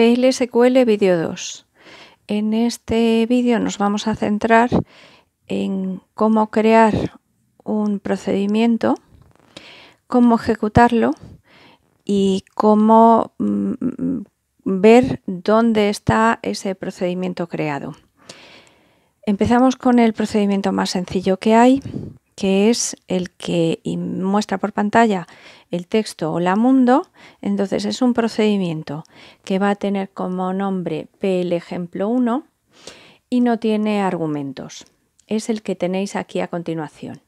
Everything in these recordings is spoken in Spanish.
PLSQL Video 2. En este vídeo nos vamos a centrar en cómo crear un procedimiento, cómo ejecutarlo y cómo mm, mm, ver dónde está ese procedimiento creado. Empezamos con el procedimiento más sencillo que hay, que es el que muestra por pantalla el texto Hola mundo. Entonces es un procedimiento que va a tener como nombre PL ejemplo 1 y no tiene argumentos. Es el que tenéis aquí a continuación.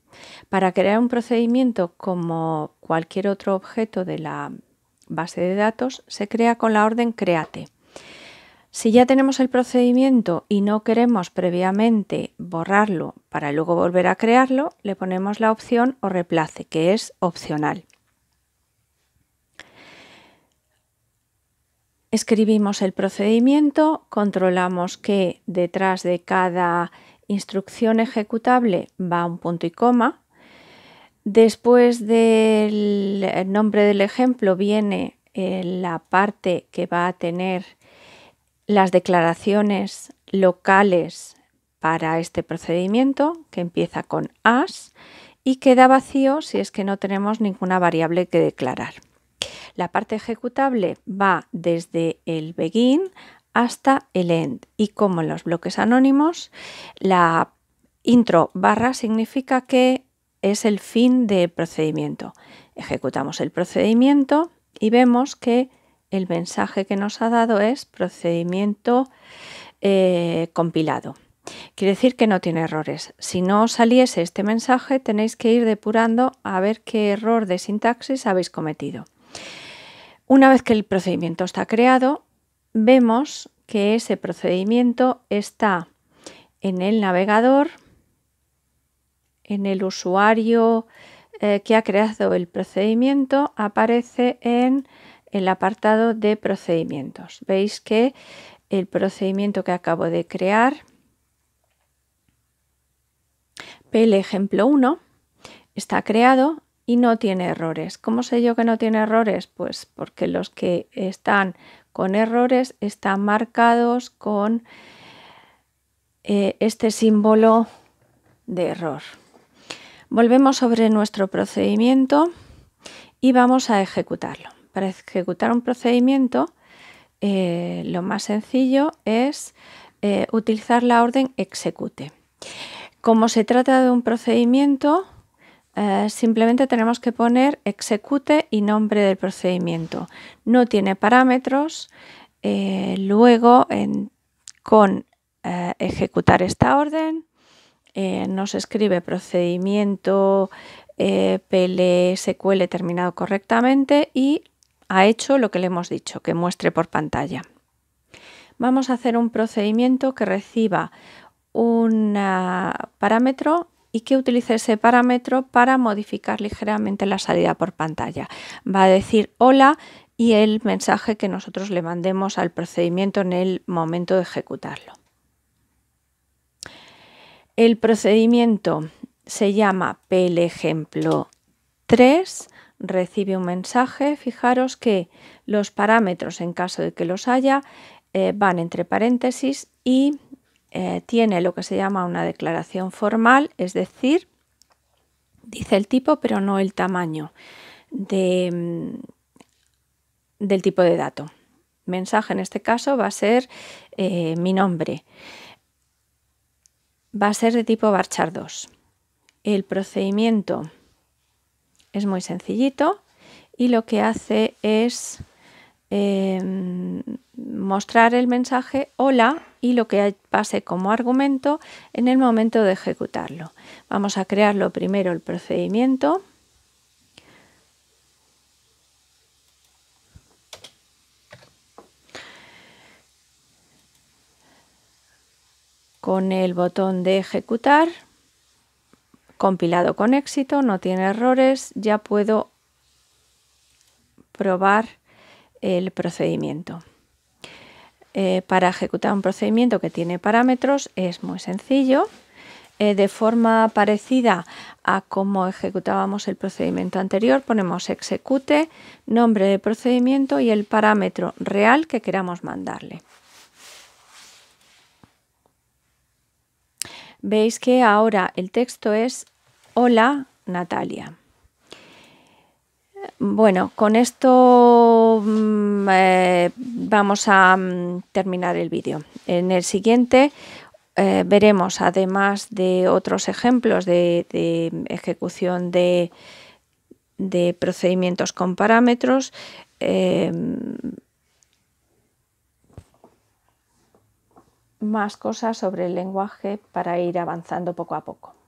Para crear un procedimiento como cualquier otro objeto de la base de datos, se crea con la orden create. Si ya tenemos el procedimiento y no queremos previamente borrarlo para luego volver a crearlo, le ponemos la opción o replace, que es opcional. Escribimos el procedimiento, controlamos que detrás de cada instrucción ejecutable va un punto y coma. Después del nombre del ejemplo viene eh, la parte que va a tener las declaraciones locales para este procedimiento, que empieza con as y queda vacío si es que no tenemos ninguna variable que declarar. La parte ejecutable va desde el begin hasta el end y como en los bloques anónimos, la intro barra significa que es el fin del procedimiento. Ejecutamos el procedimiento y vemos que el mensaje que nos ha dado es procedimiento eh, compilado. Quiere decir que no tiene errores. Si no saliese este mensaje, tenéis que ir depurando a ver qué error de sintaxis habéis cometido. Una vez que el procedimiento está creado, vemos que ese procedimiento está en el navegador, en el usuario eh, que ha creado el procedimiento, aparece en el apartado de procedimientos. Veis que el procedimiento que acabo de crear, PL ejemplo 1, está creado y no tiene errores. ¿Cómo sé yo que no tiene errores? Pues porque los que están con errores están marcados con eh, este símbolo de error. Volvemos sobre nuestro procedimiento y vamos a ejecutarlo para ejecutar un procedimiento, eh, lo más sencillo es eh, utilizar la orden execute. Como se trata de un procedimiento, eh, simplemente tenemos que poner execute y nombre del procedimiento. No tiene parámetros. luego, con ejecutar esta orden, nos escribe procedimiento PLSQL terminado correctamente y ha hecho lo que le hemos dicho, que muestre por pantalla. Vamos a hacer un procedimiento que reciba un parámetro y que utilice ese parámetro para modificar ligeramente la salida por pantalla. Va a decir hola y el mensaje que nosotros le mandemos al procedimiento en el momento de ejecutarlo. El procedimiento se llama PL ejemplo 3 recibe un mensaje, fijaros que los parámetros, en caso de que los haya, eh, van entre paréntesis y eh, tiene lo que se llama una declaración formal, es decir, dice el tipo pero no el tamaño de, mm, del tipo de dato. Mensaje en este caso va a ser eh, mi nombre. Va a ser de tipo barchar 2. El procedimiento es muy sencillito y lo que hace es em, mostrar el mensaje hola y lo que pase como argumento en el momento de ejecutarlo. Vamos a crearlo primero el procedimiento. con el botón de ejecutar compilado con éxito, no tiene errores, ya puedo probar el procedimiento. Eh, para ejecutar un procedimiento que tiene parámetros es muy sencillo. Eh, de forma parecida a como ejecutábamos el procedimiento anterior, ponemos execute, nombre de procedimiento y el parámetro real que queramos mandarle. Veis que ahora el texto es Hola, Natalia. Bueno, con esto mm, eh, vamos a mm, terminar el vídeo. En el siguiente eh, veremos, además de otros ejemplos de, ejecución de, procedimientos con parámetros, em, más cosas sobre el lenguaje para ir avanzando poco a poco.